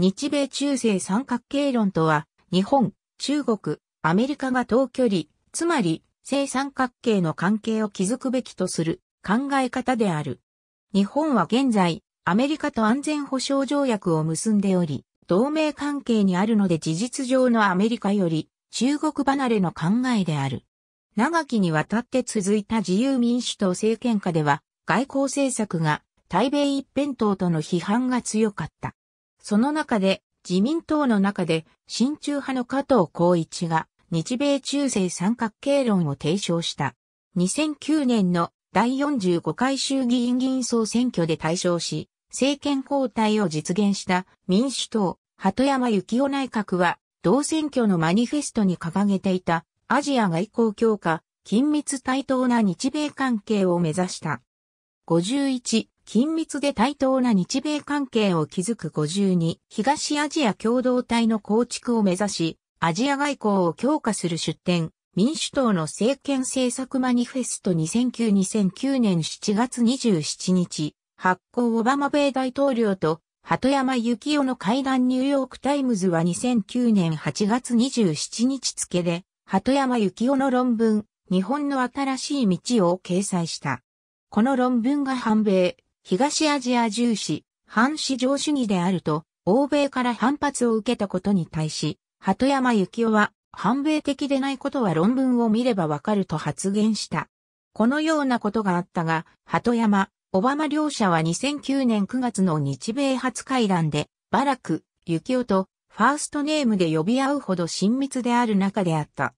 日米中世三角形論とは、日本、中国、アメリカが等距離、つまり、正三角形の関係を築くべきとする考え方である。日本は現在、アメリカと安全保障条約を結んでおり、同盟関係にあるので事実上のアメリカより中国離れの考えである。長きにわたって続いた自由民主党政権下では、外交政策が対米一辺倒との批判が強かった。その中で、自民党の中で、親中派の加藤光一が、日米中世三角形論を提唱した。2009年の第45回衆議院議員総選挙で対象し、政権交代を実現した民主党、鳩山幸男内閣は、同選挙のマニフェストに掲げていたアジア外交強化、緊密対等な日米関係を目指した。51、緊密で対等な日米関係を築く52東アジア共同体の構築を目指し、アジア外交を強化する出展、民主党の政権政策マニフェスト2009-2009年7月27日、発行オバマ米大統領と鳩山幸雄の会談ニューヨークタイムズは2009年8月27日付で、鳩山幸雄の論文、日本の新しい道を掲載した。この論文が反米、東アジア重視、反市場主義であると、欧米から反発を受けたことに対し、鳩山幸夫は、反米的でないことは論文を見ればわかると発言した。このようなことがあったが、鳩山、オバマ両者は2009年9月の日米初会談で、バラク、幸夫と、ファーストネームで呼び合うほど親密である中であった。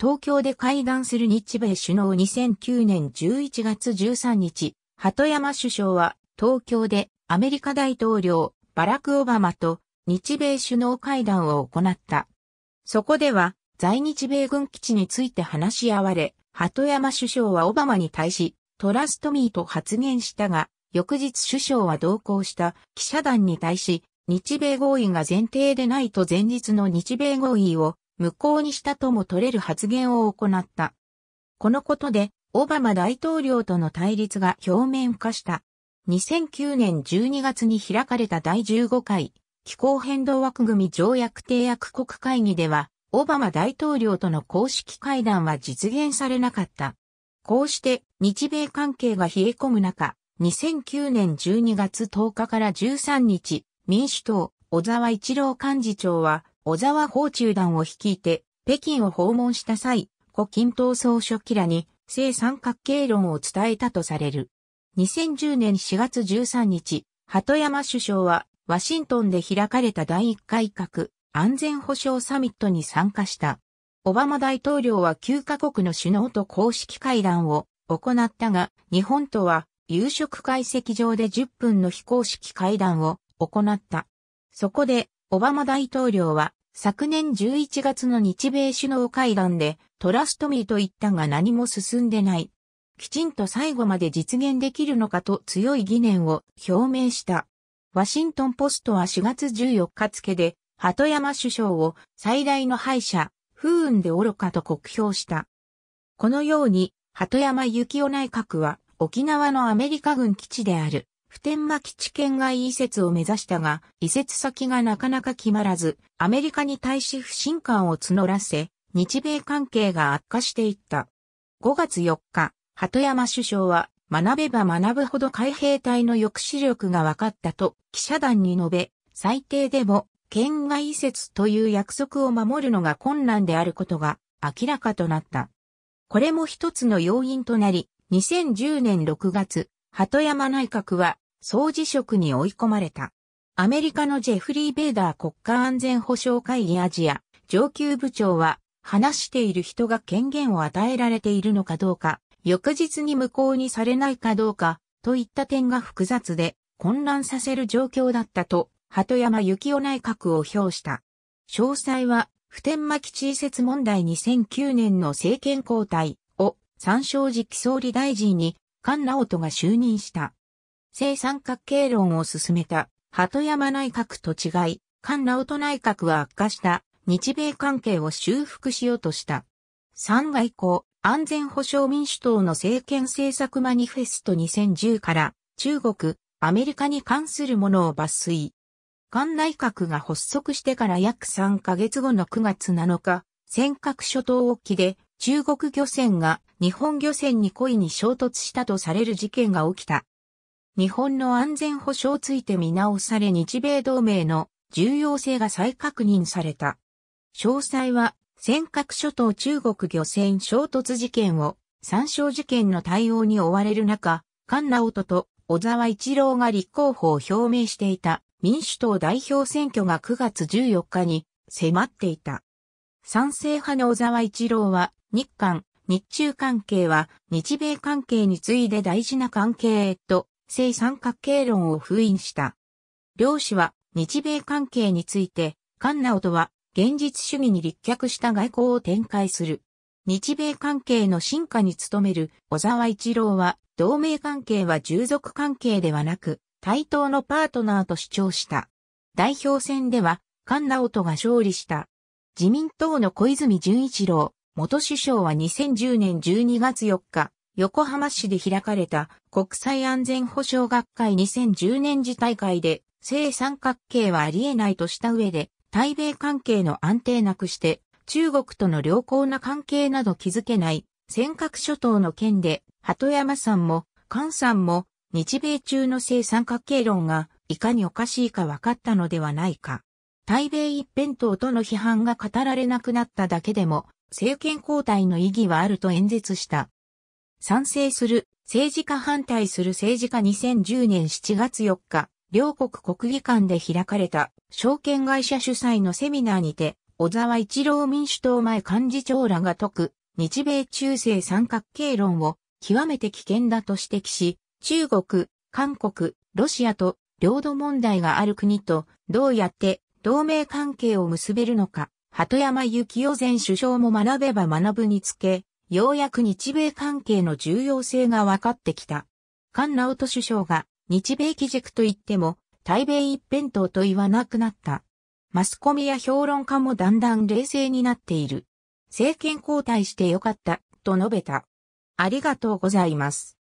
東京で会談する日米首脳2009年11月13日、鳩山首相は東京でアメリカ大統領バラク・オバマと日米首脳会談を行った。そこでは在日米軍基地について話し合われ、鳩山首相はオバマに対しトラストミーと発言したが、翌日首相は同行した記者団に対し、日米合意が前提でないと前日の日米合意を無効にしたとも取れる発言を行った。このことでオバマ大統領との対立が表面化した。2009年12月に開かれた第15回気候変動枠組条約締約国会議では、オバマ大統領との公式会談は実現されなかった。こうして日米関係が冷え込む中、2009年12月10日から13日、民主党、小沢一郎幹事長は、小沢訪中団を率いて、北京を訪問した際、胡錦涛総書記らに、正三角形論を伝えたとされる。2010年4月13日、鳩山首相は、ワシントンで開かれた第1回核安全保障サミットに参加した。オバマ大統領は9カ国の首脳と公式会談を行ったが、日本とは夕食会席上で10分の非公式会談を行った。そこで、オバマ大統領は昨年11月の日米首脳会談でトラストミーと言ったが何も進んでない。きちんと最後まで実現できるのかと強い疑念を表明した。ワシントンポストは4月14日付で、鳩山首相を最大の敗者、不運で愚かと酷評した。このように、鳩山幸雄内閣は沖縄のアメリカ軍基地である普天間基地県外移設を目指したが、移設先がなかなか決まらず、アメリカに対し不信感を募らせ、日米関係が悪化していった。5月4日、鳩山首相は、学べば学ぶほど海兵隊の抑止力が分かったと記者団に述べ、最低でも県外移設という約束を守るのが困難であることが明らかとなった。これも一つの要因となり、2010年6月、鳩山内閣は総辞職に追い込まれた。アメリカのジェフリー・ベーダー国家安全保障会議アジア上級部長は話している人が権限を与えられているのかどうか、翌日に無効にされないかどうか、といった点が複雑で混乱させる状況だったと、鳩山幸雄内閣を評した。詳細は、普天間基地移設問題2009年の政権交代を参照時期総理大臣に菅直人が就任した。正三角形論を進めた、鳩山内閣と違い、菅直人内閣は悪化した日米関係を修復しようとした。3外交、安全保障民主党の政権政策マニフェスト2010から中国、アメリカに関するものを抜粋。菅内閣が発足してから約3ヶ月後の9月7日、尖閣諸島沖で中国漁船が日本漁船に故意に衝突したとされる事件が起きた。日本の安全保障ついて見直され日米同盟の重要性が再確認された。詳細は、尖閣諸島中国漁船衝突事件を参照事件の対応に追われる中、菅直人と小沢一郎が立候補を表明していた民主党代表選挙が9月14日に迫っていた。賛成派の小沢一郎は、日韓、日中関係は日米関係に次いで大事な関係へと正三角形論を封印した。両氏は日米関係について、菅直人は現実主義に立脚した外交を展開する。日米関係の進化に努める小沢一郎は、同盟関係は従属関係ではなく、対等のパートナーと主張した。代表選では、菅直人が勝利した。自民党の小泉純一郎、元首相は2010年12月4日、横浜市で開かれた国際安全保障学会2010年次大会で、正三角形はありえないとした上で、対米関係の安定なくして、中国との良好な関係など築けない、尖閣諸島の件で、鳩山さんも、菅さんも、日米中の正三角形論が、いかにおかしいか分かったのではないか。対米一辺倒との批判が語られなくなっただけでも、政権交代の意義はあると演説した。賛成する、政治家反対する政治家2010年7月4日、両国国技館で開かれた、証券会社主催のセミナーにて、小沢一郎民主党前幹事長らが解く、日米中世三角形論を、極めて危険だと指摘し、中国、韓国、ロシアと、領土問題がある国と、どうやって、同盟関係を結べるのか、鳩山幸夫前首相も学べば学ぶにつけ、ようやく日米関係の重要性が分かってきた。菅直人首相が日米基軸と言っても、対米一辺倒と言わなくなった。マスコミや評論家もだんだん冷静になっている。政権交代してよかった、と述べた。ありがとうございます。